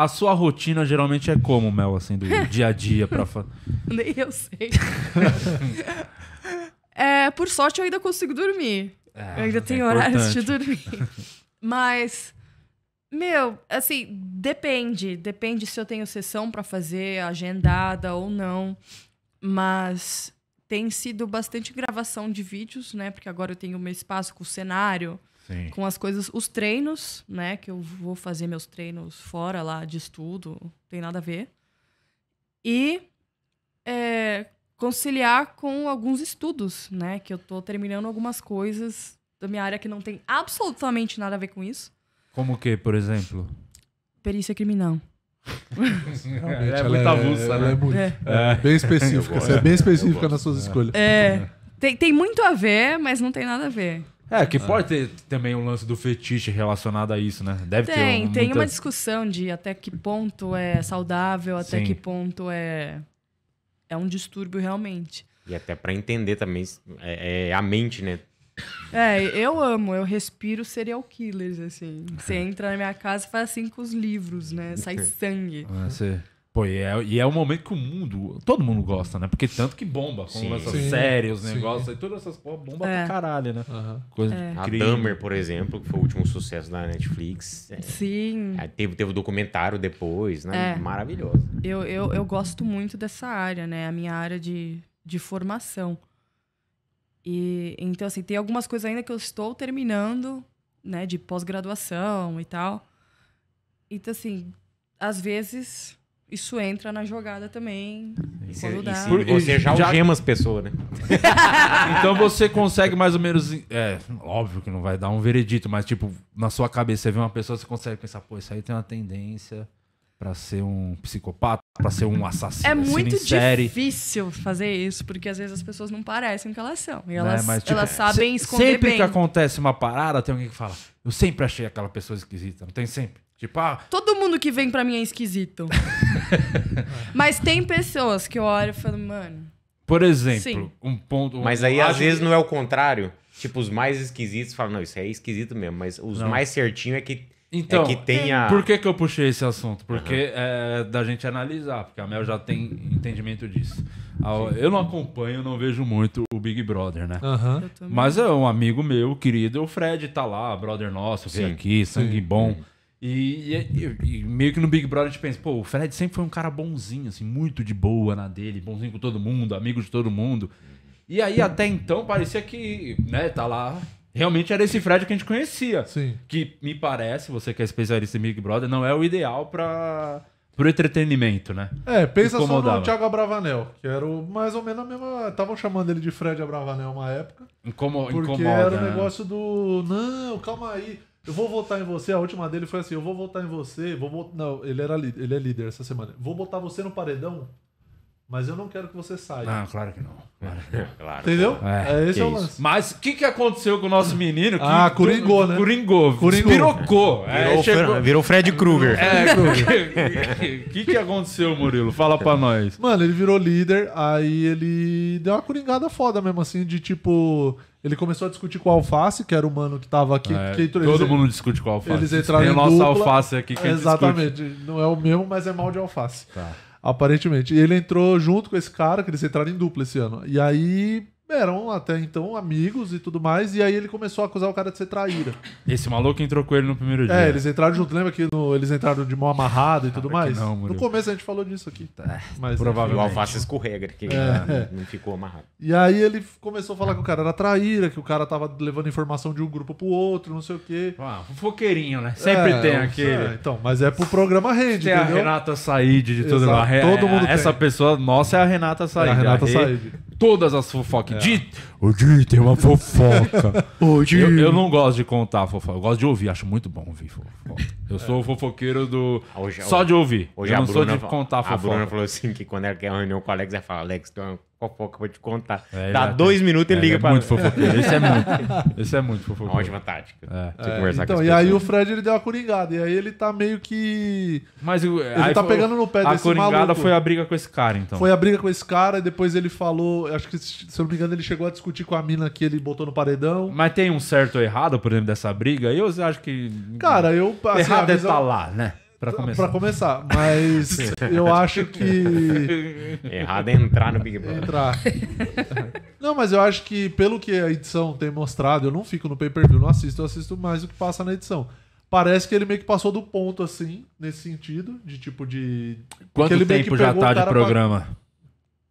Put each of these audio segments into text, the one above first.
A sua rotina geralmente é como, Mel, assim, do dia a dia pra. fazer? Nem eu sei. é, por sorte, eu ainda consigo dormir. É, eu ainda é tenho é horários de dormir. Mas, meu, assim, depende. Depende se eu tenho sessão para fazer, agendada ou não. Mas tem sido bastante gravação de vídeos, né? Porque agora eu tenho meu espaço com o cenário. Sim. com as coisas, os treinos, né? Que eu vou fazer meus treinos fora lá de estudo, não tem nada a ver. E é, conciliar com alguns estudos, né? Que eu tô terminando algumas coisas da minha área que não tem absolutamente nada a ver com isso. Como que, por exemplo? Perícia criminal. é muito é- avulsa, é né? É, muito. É. É. Bem específica. Você é bem específica nas suas escolhas. É. Tem, tem muito a ver, mas não tem nada a ver. É, que ah. pode ter também um lance do fetiche relacionado a isso, né? Deve ter. Tem, um, tem muita... uma discussão de até que ponto é saudável, até Sim. que ponto é. É um distúrbio realmente. E até para entender também é, é, a mente, né? É, eu amo, eu respiro serial killers, assim. Você é. entra na minha casa e faz assim com os livros, né? Sai sangue. Ah, sim. Pô, e é, e é um momento que o mundo, todo mundo gosta, né? Porque tanto que bomba, com sim. essas sim, séries, os negócios, e todas essas porra bomba é. pra caralho, né? Uhum. Coisa é. A Dummer, por exemplo, que foi o último sucesso da Netflix. É, sim. É, teve, teve o um documentário depois, né? É. Maravilhoso. Eu, eu, eu gosto muito dessa área, né? A minha área de, de formação. E, então, assim, tem algumas coisas ainda que eu estou terminando, né? De pós-graduação e tal. Então, assim, às vezes isso entra na jogada também. E, cê, e Por, você já algema as pessoas, né? então você consegue mais ou menos. É, óbvio que não vai dar um veredito, mas tipo, na sua cabeça você vê uma pessoa, você consegue pensar, pô, isso aí tem uma tendência para ser um psicopata, para ser um assassino. É muito difícil fazer isso, porque às vezes as pessoas não parecem o que elas são. E né, elas, é, mas, tipo, elas sabem se, esconder sempre bem. Sempre que acontece uma parada, tem alguém que fala: Eu sempre achei aquela pessoa esquisita, não tem sempre? Tipo, ah... Todo mundo que vem pra mim é esquisito. Mas tem pessoas que eu olho e falo, mano. Por exemplo, Sim. um ponto. Um mas aí às vezes que... não é o contrário. Tipo, os mais esquisitos falam, não, isso é esquisito mesmo, mas os não. mais certinho é que. É então, é que tenha... por que, que eu puxei esse assunto? Porque uhum. é da gente analisar, porque a Mel já tem entendimento disso. Eu não acompanho, não vejo muito o Big Brother, né? Uhum. Mas é um amigo meu, querido, o Fred tá lá, brother nosso, vem aqui, sangue Sim. bom. Sim. E, e, e, meio que no Big Brother a gente pensa, pô, o Fred sempre foi um cara bonzinho, assim, muito de boa na dele, bonzinho com todo mundo, amigo de todo mundo. E aí até então parecia que, né, tá lá. Realmente era esse Fred que a gente conhecia. Sim. Que me parece, você que é especialista em Big Brother, não é o ideal para pro entretenimento, né? É, pensa só no Thiago Abravanel, que era o, mais ou menos a mesma. Estavam chamando ele de Fred Abravanel uma época. Incomo, porque incomoda, era o né? negócio do. Não, calma aí. Eu vou votar em você. A última dele foi assim: eu vou votar em você. Vou Não, ele, era líder, ele é líder essa semana. Vou botar você no paredão, mas eu não quero que você saia. Ah, claro que não. Claro. Entendeu? É, é, esse é, o lance. Mas o que, que aconteceu com o nosso menino? Que ah, coringou, né? Coringou. coringou. Virou, é, chegou... virou Fred Krueger. É, O que, que aconteceu, Murilo? Fala pra nós. Mano, ele virou líder, aí ele deu uma coringada foda mesmo, assim, de tipo ele começou a discutir com o Alface, que era o mano que tava aqui. É, que, todo eles, mundo discute com o Alface. Eles entraram Tem em o nosso dupla, Alface aqui que Exatamente. Discute. Não é o mesmo, mas é mal de Alface. Tá. Aparentemente. E ele entrou junto com esse cara, que eles entraram em dupla esse ano. E aí eram até então amigos e tudo mais, e aí ele começou a acusar o cara de ser traíra. Esse maluco entrou com ele no primeiro é, dia. É, eles entraram junto, lembra que no, eles entraram de mão amarrada e ah, tudo mais? Não, no começo a gente falou disso aqui. Tá, mas, provavelmente. O alface escorrega, que é, é. não ficou amarrado. E aí ele começou a falar que o cara era traíra, que o cara tava levando informação de um grupo pro outro, não sei o quê. Ah, foqueirinho, né? Sempre é, tem aquele. É, então, mas é pro programa rede, tem entendeu? a Renata Said de tudo. Exato, todo mundo Essa tem. pessoa nossa é a Renata Said. É a Renata a Said todas as fofocas. É. Di, o Di tem uma fofoca. o Di. Eu, eu, não gosto de contar fofoca, eu gosto de ouvir, acho muito bom ouvir fofoca. Eu sou o fofoqueiro do. Hoje, é só de ouvir. Hoje eu não sou de contar a fofoca. A Bruna falou assim que quando ela é quer é reunião com o Alex, ela fala: Alex, tu é uma fofoca, vou te contar. É, Dá dois minutos e é, liga é pra muito fofoqueiro. Esse é muito. Esse é muito fofoqueiro. Uma ótima tática. É. Você conversar então, com e aí o Fred ele deu a coringada. E aí ele tá meio que. Mas ele tá foi, pegando no pé a coringada foi a briga com esse cara, então. Foi a briga com esse cara. E depois ele falou. Acho que, se eu não me engano, ele chegou a discutir com a mina que ele botou no paredão. Mas tem um certo ou errado, por exemplo, dessa briga? Eu acho que. Cara, eu. Assim, errado é visão... é tá lá, né? Pra começar. Pra começar, mas eu acho que. Errado é entrar no Big Brother. Entrar. Não, mas eu acho que, pelo que a edição tem mostrado, eu não fico no pay per view, não assisto, eu assisto mais o que passa na edição. Parece que ele meio que passou do ponto, assim, nesse sentido, de tipo de. Quanto ele tempo já tá de programa?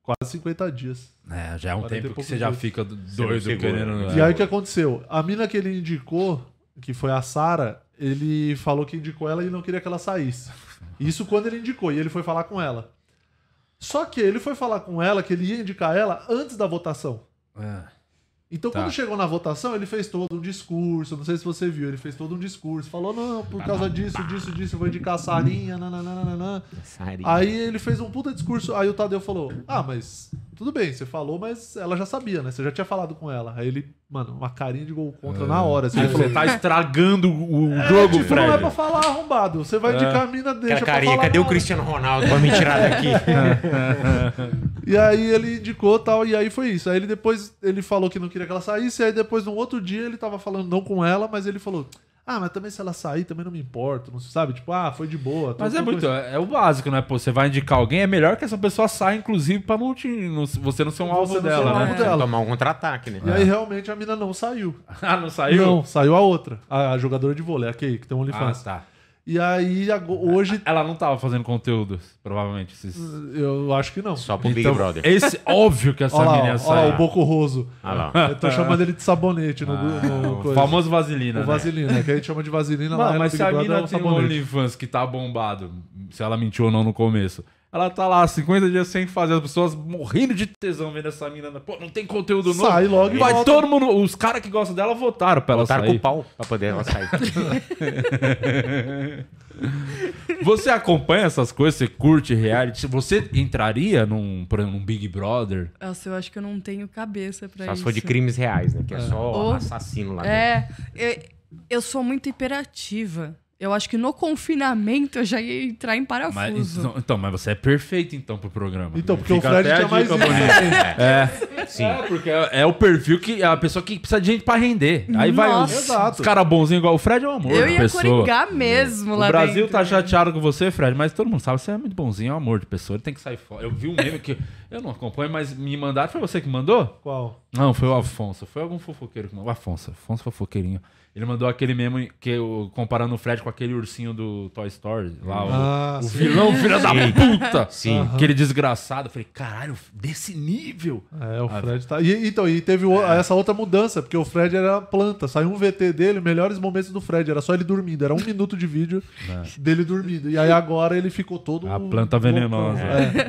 Pra quase 50 dias. É, já é um tempo que você dias. já fica doido querendo. Né? E aí o que aconteceu? A mina que ele indicou, que foi a Sara, ele falou que indicou ela e não queria que ela saísse. Isso quando ele indicou, e ele foi falar com ela. Só que ele foi falar com ela que ele ia indicar ela antes da votação. É. Então, tá. quando chegou na votação, ele fez todo um discurso. Não sei se você viu, ele fez todo um discurso. Falou: não, por ah, causa disso, disso, disso, eu vou indicar a Sarinha, nananana. Sarinha. Aí ele fez um puta discurso. Aí o Tadeu falou: ah, mas tudo bem, você falou, mas ela já sabia, né? Você já tinha falado com ela. Aí ele, mano, uma carinha de gol contra é. na hora. Assim, ele tipo, falou, tá é, estragando o é, jogo, tipo, Fred. Não é pra falar arrombado. Você vai é. indicar a mina, deixa carinha, cadê o Cristiano Ronaldo pra me tirar daqui? e aí ele indicou tal, e aí foi isso. Aí ele depois, ele falou que não queria que ela saísse, aí depois, no outro dia, ele tava falando não com ela, mas ele falou... Ah, mas também se ela sair, também não me importo, não sabe? Tipo, ah, foi de boa. Mas é muito, é, é o básico, né? Pô, você vai indicar alguém, é melhor que essa pessoa saia, inclusive, pra não, te, não você não ser um alvo dela, um né? Alvo dela. Tomar um contra-ataque, né? E aí, realmente, a mina não saiu. ah, não saiu? Não, saiu a outra, a, a jogadora de vôlei, a Kay, que tem um OnlyFans. Ah, tá. E aí, hoje. Ela não tava fazendo conteúdo, provavelmente. Esses... Eu acho que não. Só pro Big então, Brother. Esse, óbvio que essa menina saiu. Olha lá, o Bocorroso. Ah, lá. Eu tô chamando ele de sabonete. No, ah, no famoso vaselina. O né? vaselina, que a gente chama de vaselina Mano, lá. Mas se Big a menina é tem um OnlyFans que tá bombado, se ela mentiu ou não no começo, ela tá lá 50 dias sem fazer, as pessoas morrendo de tesão vendo essa mina. Pô, não tem conteúdo novo. Sai logo Vai todo mundo. Os caras que gostam dela votaram pra ela votaram sair. Votaram com o pau pra poder ela sair. você acompanha essas coisas? Você curte reality? Você entraria num, por exemplo, num Big Brother? Nossa, eu acho que eu não tenho cabeça pra só isso. Só se for de crimes reais, né? Que é, é só Ou... assassino lá é, dentro. É, eu, eu sou muito hiperativa. Eu acho que no confinamento eu já ia entrar em parafuso. Mas, então, então, mas você é perfeito então pro programa. Então, porque o Fred tinha mais bonito. é. é, sim. É, porque é, é o perfil que é a pessoa que precisa de gente pra render. Aí Nossa. vai os, os caras bonzinhos igual o Fred é um amor. Eu ia pessoa. coringar mesmo lá lá O Brasil dentro, tá né? chateado com você, Fred, mas todo mundo sabe que você é muito bonzinho, é um amor de pessoa. Ele tem que sair fora. Eu vi um meme que eu não acompanho, mas me mandaram. Foi você que mandou? Qual? Não, foi o Afonso. Foi algum fofoqueiro que mandou. O Afonso. Afonso fofoqueirinho. Ele mandou aquele meme que comparando o Fred com com aquele ursinho do Toy Story, lá, ah, o, o, vilão, filha da puta! Sim. Uhum. Aquele desgraçado. Eu falei, caralho, desse nível. É, o ah, Fred tá. E, então, e teve é. essa outra mudança, porque o Fred era planta. Saiu um VT dele, melhores momentos do Fred. Era só ele dormindo. Era um minuto de vídeo é. dele dormindo. E aí agora ele ficou todo. A planta venenosa. Né? É.